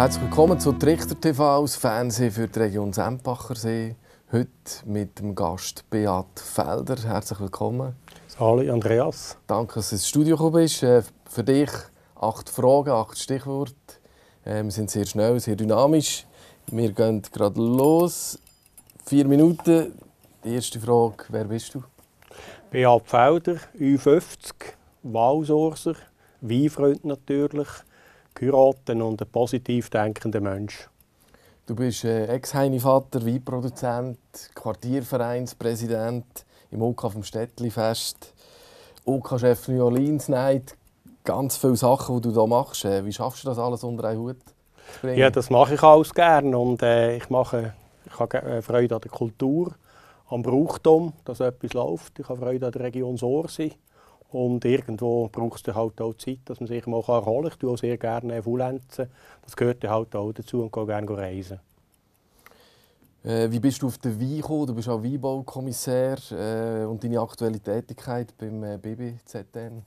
Herzlich willkommen zu Trichter TV aus Fernsehen für die Region Sempachersee. Heute mit dem Gast Beat Felder. Herzlich willkommen. Hallo Andreas. Danke, dass du ins Studio gekommen bist. Äh, für dich acht Fragen, acht Stichworte. Äh, wir sind sehr schnell, sehr dynamisch. Wir gehen gerade los. Vier Minuten. Die erste Frage, wer bist du? Beat Felder, 50 Walsorser, Weinfreund natürlich geheiratet und ein positiv denkender Mensch. Du bist äh, Ex-Heini-Vater, Weinproduzent, Quartiervereinspräsident im OK vom Städtli-Fest, OK-Chef New Orleans Night. Ganz viele Sachen, die du hier machst. Äh, wie schaffst du das alles unter einen Hut? Ja, das mache ich alles gerne und äh, ich mache ich habe äh, Freude an der Kultur, am Brauchtum, dass etwas läuft. Ich habe Freude an der Region Sorsi. Und irgendwo braucht es halt auch Zeit, dass man sich mal erholen kann. Ich tue auch sehr gerne Fullenzen. Das gehört halt auch dazu und gehe gerne reisen. Äh, wie bist du auf den Wein gekommen? Du bist auch Weinbaukommissär äh, und deine aktuelle Tätigkeit beim äh, BBZN.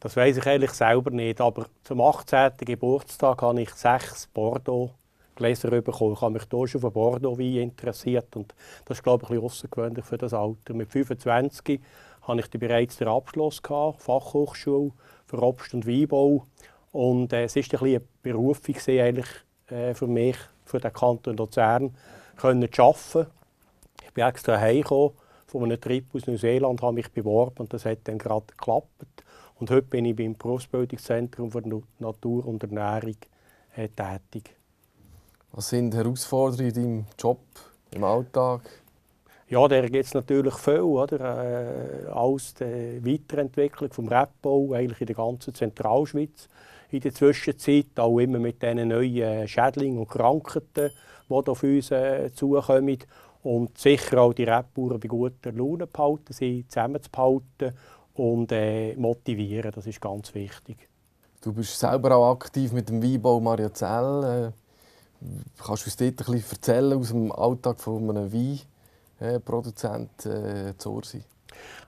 Das weiß ich eigentlich selber nicht, aber zum 18. Geburtstag habe ich sechs Bordeaux Gläser bekommen. Ich habe mich hier schon für Bordeaux-Wein interessiert und das ist glaube ich ein bisschen außergewöhnlich für das Alter. Mit 25 habe ich bereits den Abschluss gehabt, Fachhochschule für Obst und Weinbau. Und äh, es war ein eine Berufung gewesen, eigentlich, äh, für mich, für den Kanton Luzern, können zu arbeiten. Ich bin extra heimgekommen von einem Trip aus Neuseeland, habe mich beworben und das hat dann gerade geklappt. Und heute bin ich beim Berufsbildungszentrum für Natur und Ernährung äh, tätig. Was sind Herausforderungen in deinem Job, im Alltag? Ja, der geht es natürlich viel, oder? Äh, aus der Weiterentwicklung des Rebbau, eigentlich in der ganzen Zentralschweiz in der Zwischenzeit, auch immer mit diesen neuen äh, Schädlingen und Krankheiten, die auf uns äh, zukommen. Und sicher auch die Rebbauern bei guter Laune behalten, sie zusammenzuhalten und äh, motivieren, das ist ganz wichtig. Du bist selber auch aktiv mit dem Weinbau Mariazell. Äh, kannst du uns dort ein bisschen erzählen aus dem Alltag von einem Wein? Äh, Produzent äh, zu Ursi.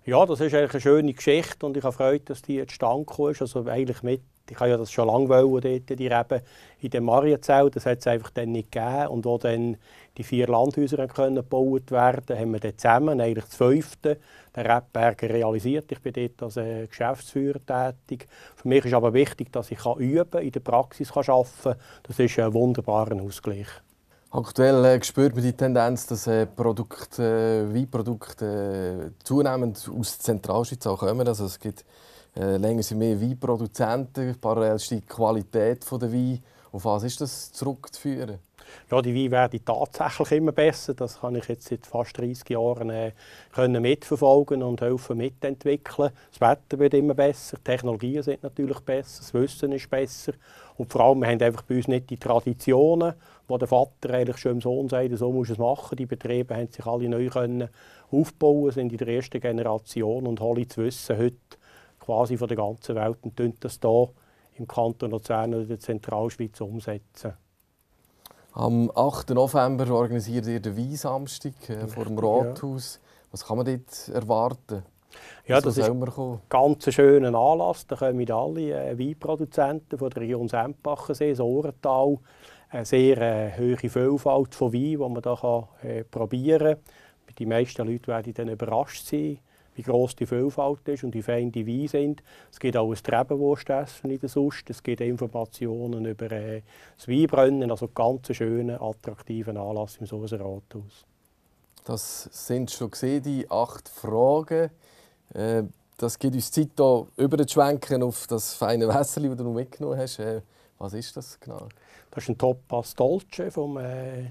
Ja, das ist eigentlich eine schöne Geschichte und ich habe Freude, dass die jetzt stand ist. Also eigentlich mit, ich habe ja das schon lange wollen, die Reben in der Marienzell, das hat es einfach dann nicht gegeben. Und wo dann die vier Landhäuser können gebaut werden haben wir dann zusammen, eigentlich das fünfte, den Rebberger realisiert. Ich bin dort als äh, Geschäftsführer tätig. Für mich ist aber wichtig, dass ich üben kann, in der Praxis kann arbeiten kann. Das ist ein wunderbarer Ausgleich. Aktuell äh, spürt man die Tendenz, dass äh, Produkte, äh, Weinprodukte äh, zunehmend aus der Zentralschweiz auch kommen. Also es gibt äh, länger sind mehr Weinproduzenten, parallel steigt die Qualität der Wein. Auf was ist das zurückzuführen? Ja, die Weine werden tatsächlich immer besser. Das kann ich jetzt seit fast 30 Jahren äh, können mitverfolgen und helfen mitentwickeln. Das Wetter wird immer besser, die Technologien sind natürlich besser, das Wissen ist besser. Und vor allem, wir haben einfach bei uns nicht die Traditionen, wo der Vater eigentlich schon dem Sohn sagt, so muss es machen. Die Betriebe haben sich alle neu können aufbauen, sind in der ersten Generation und holen das Wissen heute quasi von der ganzen Welt und tun das hier im Kanton Luzern oder der Zentralschweiz umsetzen. Am 8. November organisiert ihr den Weinsamstag äh, vor dem Rathaus. Was kann man dort erwarten? Ja, also das ist ein ganz schöner Anlass. Da kommen alle äh, Weinproduzenten von der Region Sempachensee, das Eine sehr äh, hohe Vielfalt von Wein, die man hier äh, probieren kann. Die meisten Leute werden dann überrascht sein wie gross die Vielfalt ist und wie fein die Weine sind. Es gibt auch ein Treppenwurst in der Sust. Es gibt Informationen über äh, das Weinbrennen, also ganz schönen, attraktiven Anlass im Soße Rathaus. Das sind schon die acht Fragen. Äh, das gibt uns Zeit, hier überzuschwenken auf das feine Wässerli, das du noch mitgenommen hast. Äh, was ist das genau? Das ist ein Topaz Dolce vom äh,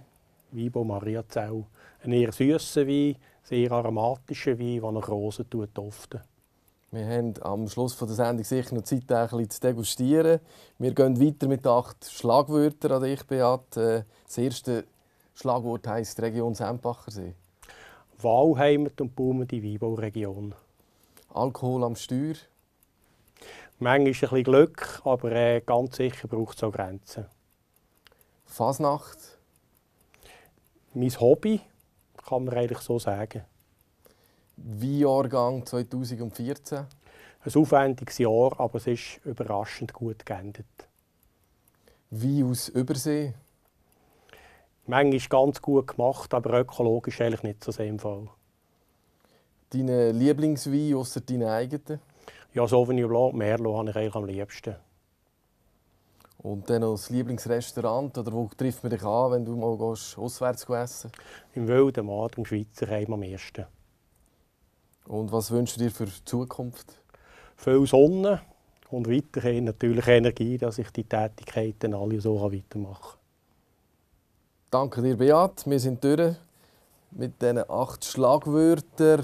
Vibo Maria Zell. Ein eher süßer Wein sehr aromatischen Wein, der nach Rosen duftet. Wir haben am Schluss der Sendung sicher noch Zeit, ein bisschen zu degustieren. Wir gehen weiter mit acht Schlagwörtern an dich, Beat. Das erste Schlagwort heisst Region Sempachersee. Wahlheimat und boomende Weinbauregion. Alkohol am Steuer? Manchmal ein bisschen Glück, aber äh, ganz sicher braucht es auch Grenzen. Fasnacht? Mein Hobby, kann man eigentlich so sagen. Wie Jahrgang 2014? Ein aufwendiges Jahr, aber es ist überraschend gut geendet. Wie aus Übersee? Manchmal ganz gut gemacht, aber ökologisch eigentlich nicht so sehr Deine Lieblingswein außer deinen eigenen? Ja, Sauvignon Blanc, Merlot habe ich eigentlich am liebsten. Und dann noch das Lieblingsrestaurant, oder wo trifft man dich an, wenn du mal gehst, auswärts essen Im Wilden Mad, im Schweizer Heim am ersten. Und was wünschst du dir für die Zukunft? Viel Sonne und weiterhin natürlich Energie, dass ich die Tätigkeiten alle so weitermachen kann. Danke dir, Beat. Wir sind durch mit diesen acht Schlagwörtern.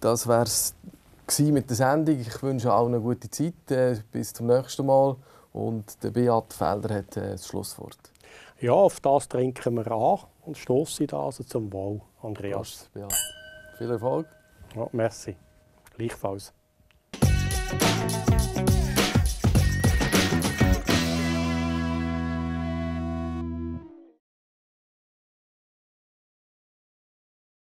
Das wäre es mit der Sendung. Ich wünsche allen eine gute Zeit. Äh, bis zum nächsten Mal und der Beat Felder hat äh, das Schlusswort. Ja, auf das trinken wir an und stoßen das zum Wohl, Andreas. Prost, Beat. Viel Erfolg. Ja, merci. Gleichfalls.